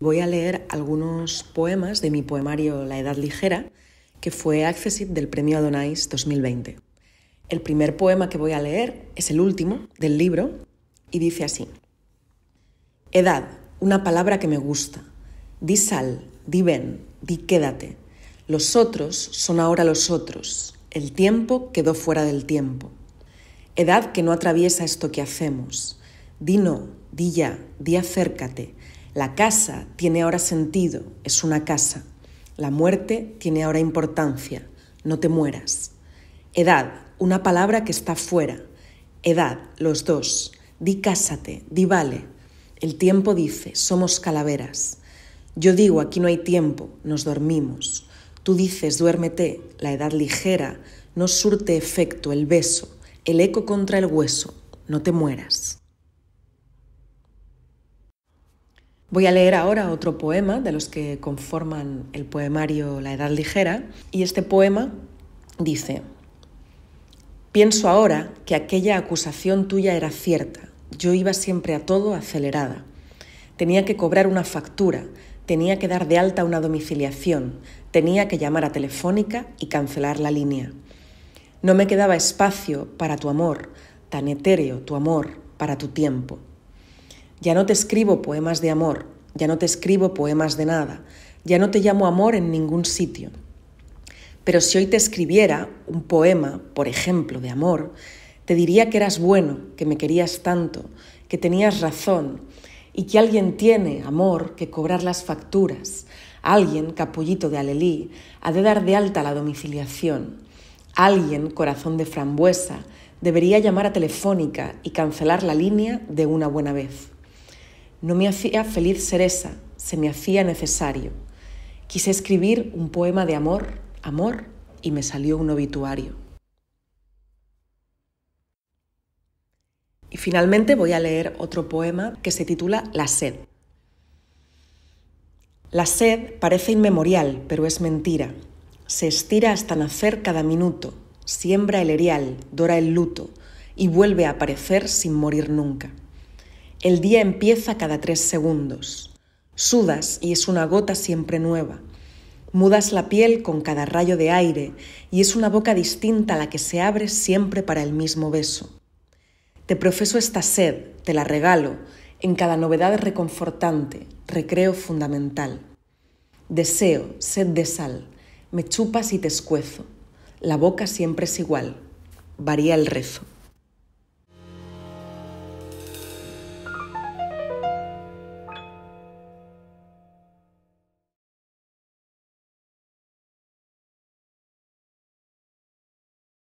Voy a leer algunos poemas de mi poemario La Edad Ligera, que fue Accessit del Premio Adonais 2020. El primer poema que voy a leer es el último del libro y dice así. Edad, una palabra que me gusta. Di sal, di ven, di quédate. Los otros son ahora los otros. El tiempo quedó fuera del tiempo. Edad que no atraviesa esto que hacemos. Di no, di ya, di acércate. La casa tiene ahora sentido, es una casa. La muerte tiene ahora importancia, no te mueras. Edad, una palabra que está fuera. Edad, los dos. Di cásate, di vale. El tiempo dice, somos calaveras. Yo digo, aquí no hay tiempo, nos dormimos. Tú dices, duérmete, la edad ligera, no surte efecto el beso, el eco contra el hueso, no te mueras. Voy a leer ahora otro poema de los que conforman el poemario La Edad Ligera y este poema dice, pienso ahora que aquella acusación tuya era cierta, yo iba siempre a todo acelerada, tenía que cobrar una factura, tenía que dar de alta una domiciliación, tenía que llamar a Telefónica y cancelar la línea. No me quedaba espacio para tu amor, tan etéreo tu amor, para tu tiempo. Ya no te escribo poemas de amor, ya no te escribo poemas de nada, ya no te llamo amor en ningún sitio. Pero si hoy te escribiera un poema, por ejemplo, de amor, te diría que eras bueno, que me querías tanto, que tenías razón y que alguien tiene, amor, que cobrar las facturas. Alguien, capullito de alelí, ha de dar de alta la domiciliación. Alguien, corazón de frambuesa, debería llamar a Telefónica y cancelar la línea de una buena vez. No me hacía feliz ser esa, se me hacía necesario. Quise escribir un poema de amor, amor, y me salió un obituario. Y finalmente voy a leer otro poema que se titula La sed. La sed parece inmemorial, pero es mentira. Se estira hasta nacer cada minuto, siembra el erial, dora el luto y vuelve a aparecer sin morir nunca. El día empieza cada tres segundos. Sudas y es una gota siempre nueva. Mudas la piel con cada rayo de aire y es una boca distinta la que se abre siempre para el mismo beso. Te profeso esta sed, te la regalo, en cada novedad reconfortante, recreo fundamental. Deseo, sed de sal, me chupas y te escuezo. La boca siempre es igual, varía el rezo.